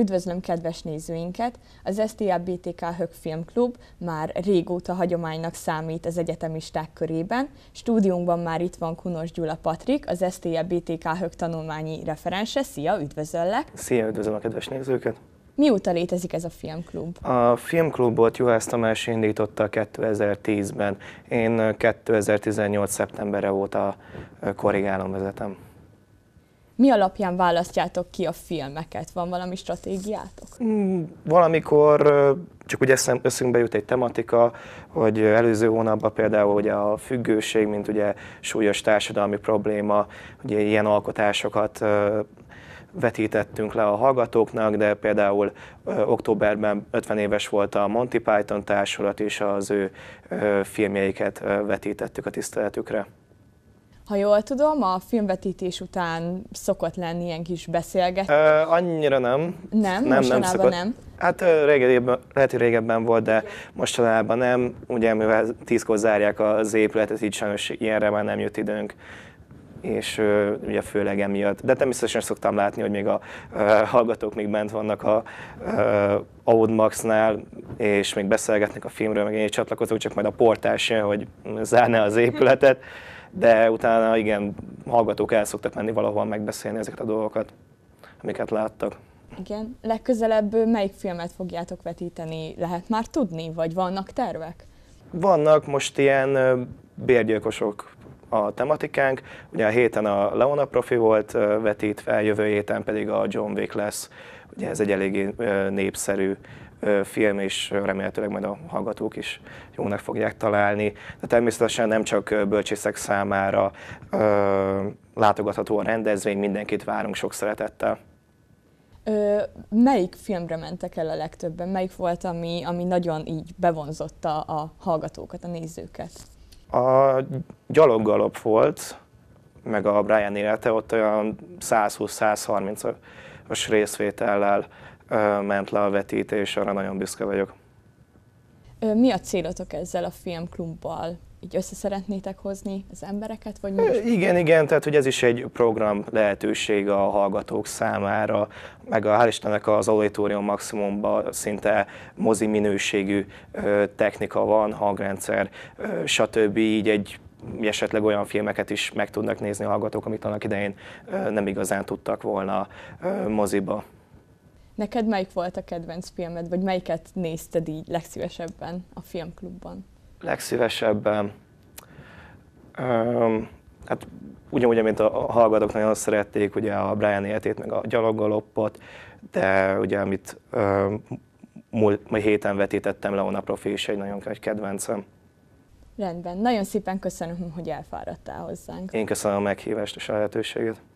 Üdvözlöm kedves nézőinket! Az BTK Hög Filmklub már régóta hagyománynak számít az egyetemisták körében. Stúdiónkban már itt van Kunos Gyula Patrik, az BTK Hög tanulmányi referense. Szia, üdvözöllek! Szia, üdvözlöm a kedves nézőket! Mióta létezik ez a filmklub? A filmklubot Juhász Tamás indította 2010-ben. Én 2018. szeptemberre óta korrigálom vezetem. Mi alapján választjátok ki a filmeket? Van valami stratégiátok? Mm, valamikor csak úgy eszem, összünkbe jut egy tematika, hogy előző hónapban például ugye a függőség, mint ugye súlyos társadalmi probléma, ugye ilyen alkotásokat vetítettünk le a hallgatóknak, de például ö, októberben 50 éves volt a Monty Python társulat, és az ő ö, filmjeiket ö, vetítettük a tiszteletükre. Ha jól tudom, a filmvetítés után szokott lenni ilyen kis beszélgetés. Uh, annyira nem. Nem? Nem, nem szokott. nem? Hát régebben, lehet, hogy régebben volt, de mostanában nem. Ugye, mivel tízkor zárják az épületet, így sajnos ilyenre már nem jut időnk és uh, ugye főleg emiatt. De természetesen szoktam látni, hogy még a uh, hallgatók még bent vannak a uh, Aud és még beszélgetnek a filmről, meg én csatlakozok, csak majd a portás jön, hogy zárná az épületet de utána igen, hallgatók el szoktak menni valahol megbeszélni ezeket a dolgokat, amiket láttak. Igen. Legközelebb melyik filmet fogjátok vetíteni? Lehet már tudni, vagy vannak tervek? Vannak most ilyen bérgyilkosok a tematikánk. Ugye a héten a Leona profi volt vetítve, jövő héten pedig a John Wick lesz. Ugye ez egy eléggé népszerű film, és remélhetőleg majd a hallgatók is jónak fogják találni. De természetesen nem csak bölcsészek számára látogatható a rendezvény, mindenkit várunk sok szeretettel. Ö, melyik filmre mentek el a legtöbben? Melyik volt, ami, ami nagyon így bevonzotta a hallgatókat, a nézőket? A gyaloggalop volt, meg a Brian élete, ott olyan 120-130-as részvétellel ment le a vetítés, arra nagyon büszke vagyok. Mi a célotok ezzel a filmklubbal? így össze szeretnétek hozni az embereket? Vagy mi igen, igen, tehát hogy ez is egy program lehetőség a hallgatók számára, meg a, hál' Istennek az auditorium maximumban szinte mozi minőségű technika van, hangrendszer, stb. így egy esetleg olyan filmeket is meg tudnak nézni a hallgatók, amit annak idején nem igazán tudtak volna moziba. Neked melyik volt a kedvenc filmed, vagy melyiket nézted így legszívesebben a filmklubban? Legszívesebben. Um, hát ugyanúgy, mint a hallgatók nagyon szerették ugye a Brian életét, meg a gyaloggaloppot, de ugye amit um, múlt mai héten vetítettem le a profi, is egy nagyon nagy kedvencem. Rendben, nagyon szépen köszönöm, hogy elfáradtál hozzánk. Én köszönöm a meghívást és a lehetőséget.